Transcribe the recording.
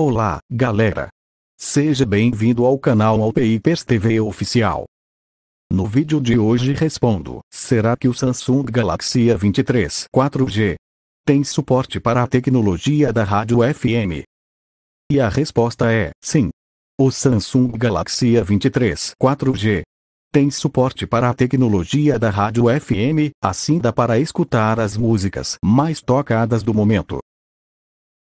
Olá, galera! Seja bem-vindo ao canal Alpicers TV Oficial. No vídeo de hoje respondo, será que o Samsung Galaxy A23 4G tem suporte para a tecnologia da rádio FM? E a resposta é, sim. O Samsung Galaxy A23 4G tem suporte para a tecnologia da rádio FM, assim dá para escutar as músicas mais tocadas do momento.